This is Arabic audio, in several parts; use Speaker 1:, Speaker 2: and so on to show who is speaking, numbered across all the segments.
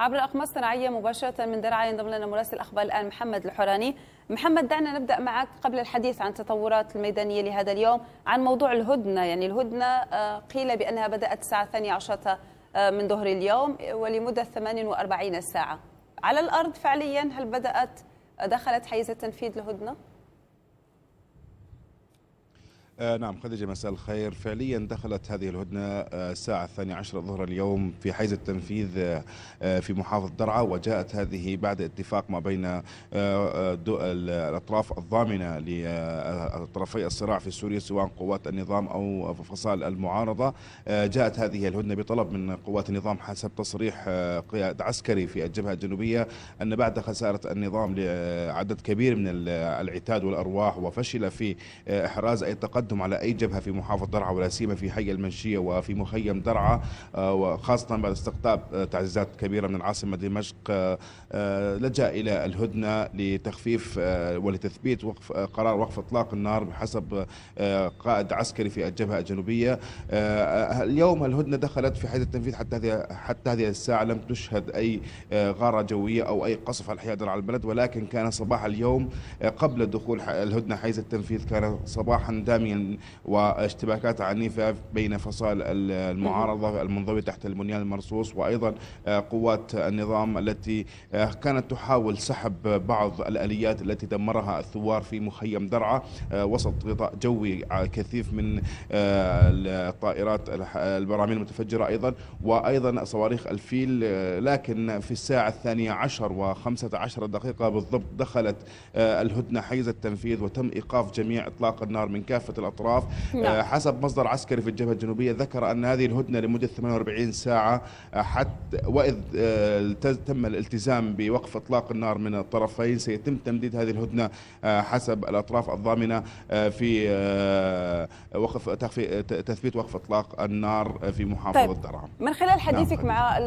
Speaker 1: عبر الأقمار الصناعية مباشرة من درعا ينضم لنا مراسل أخبار الآن محمد الحراني محمد دعنا نبدأ معك قبل الحديث عن تطورات الميدانية لهذا اليوم عن موضوع الهدنة يعني الهدنة آه، قيل بأنها بدأت الساعة الثانية عشرة آه، من ظهر اليوم ولمدة 48 ساعة على الأرض فعليا هل بدأت آه، دخلت حيز التنفيذ الهدنة؟
Speaker 2: آه نعم خديجة مساء الخير فعليا دخلت هذه الهدنة آه الساعة الثانية عشر ظهرا اليوم في حيز التنفيذ آه،, آه في محافظة درعا وجاءت هذه بعد اتفاق ما بين آه، آه، الأطراف الضامنة لطرفي الصراع في سوريا سواء قوات النظام أو فصائل المعارضة جاءت هذه الهدنة بطلب من قوات النظام حسب تصريح قياد عسكري في الجبهة الجنوبية أن بعد خسارة النظام لعدد كبير من العتاد والأرواح وفشل في إحراز أي تقدم تقدم على أي جبهة في محافظة درعا ولا سيما في حي المنشية وفي مخيم درعا آه، وخاصة بعد استقطاب آه، تعزيزات كبيرة من العاصمة دمشق آه، لجأ إلى الهدنة لتخفيف ولتثبيت وقف قرار وقف إطلاق النار بحسب قائد عسكري في الجبهة الجنوبية اليوم الهدنة دخلت في حيز التنفيذ حتى هذه حتى هذه الساعة لم تشهد أي غارة جوية أو أي قصف على حياة درعا البلد ولكن كان صباح اليوم قبل دخول الهدنة حيز التنفيذ كان صباحا داميا عن واشتباكات عنيفة بين فصائل المعارضة المنضوية تحت البنيان المرصوص وأيضا آه، قوات النظام التي آه، كانت تحاول سحب بعض الآليات التي دمرها الثوار في مخيم درعا آه، وسط غطاء جوي كثيف من الطائرات البراميل المتفجرة أيضا وأيضا صواريخ الفيل لكن في الساعة الثانية عشر وخمسة عشر دقيقة بالضبط دخلت الهدنة حيز التنفيذ وتم إيقاف جميع إطلاق النار من كافة الأطراف نعم. آه، حسب مصدر عسكري في الجبهة الجنوبية ذكر أن هذه الهدنة لمدة 48 ساعة آه، حتى وإذ آه، تم الالتزام بوقف إطلاق النار من الطرفين سيتم تمديد هذه الهدنة حسب الأطراف الضامنة في وقف تثبيت وقف إطلاق النار في محافظة طيب. درعم
Speaker 1: من خلال نعم، حديثك نعم. مع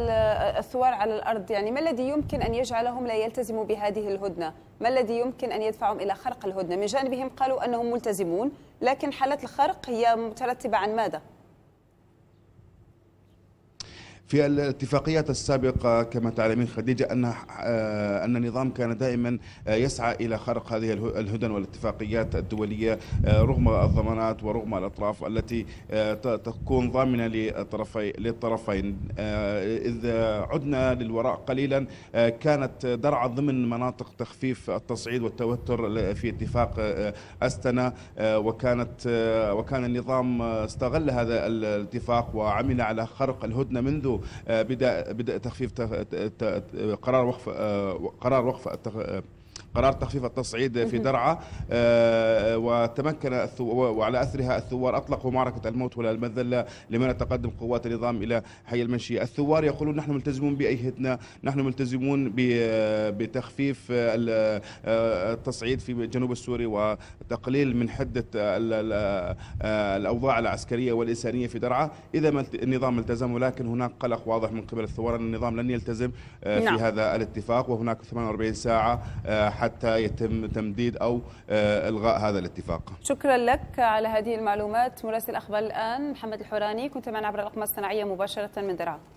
Speaker 1: الثوار على الأرض يعني ما الذي يمكن أن يجعلهم لا يلتزموا بهذه الهدنة ما الذي يمكن أن يدفعهم إلى خرق الهدنة من جانبهم قالوا أنهم ملتزمون لكن حالات الخرق هي مترتبه عن ماذا؟
Speaker 2: في الاتفاقيات السابقة كما تعلمين خديجة أن آه، أن النظام كان دائما آه، يسعى إلى خرق هذه الهدن والاتفاقيات الدولية آه، رغم الضمانات ورغم الأطراف التي تكون ضامنة للطرفين للطرفين إذا عدنا للوراء قليلا كانت درعا ضمن مناطق تخفيف التصعيد والتوتر في اتفاق أستنا وكانت وكان النظام استغل هذا الاتفاق وعمل على خرق الهدنة منذ آه، بدا بدا تخفيف قرار وقف آه، قرار وقف آه، قرار تخفيف التصعيد في درعا آه، وتمكن وعلى اثرها الثوار اطلقوا معركه الموت ولا المذله لمن تقدم قوات النظام الى حي المنشي الثوار يقولون نحن ملتزمون بايهتنا، نحن ملتزمون بتخفيف آه، التصعيد في جنوب السوري وتقليل من حده آه، الاوضاع العسكريه والانسانيه في درعا، اذا النظام التزم ولكن هناك قلق واضح من قبل الثوار ان النظام لن يلتزم في نعم. هذا الاتفاق وهناك 48 ساعه حتى يتم تمديد أو آه، إلغاء هذا الاتفاق
Speaker 1: شكرا لك على هذه المعلومات مراسل أخبار الآن محمد الحوراني كنت معنا عبر الأقمار الصناعية مباشرة من درعا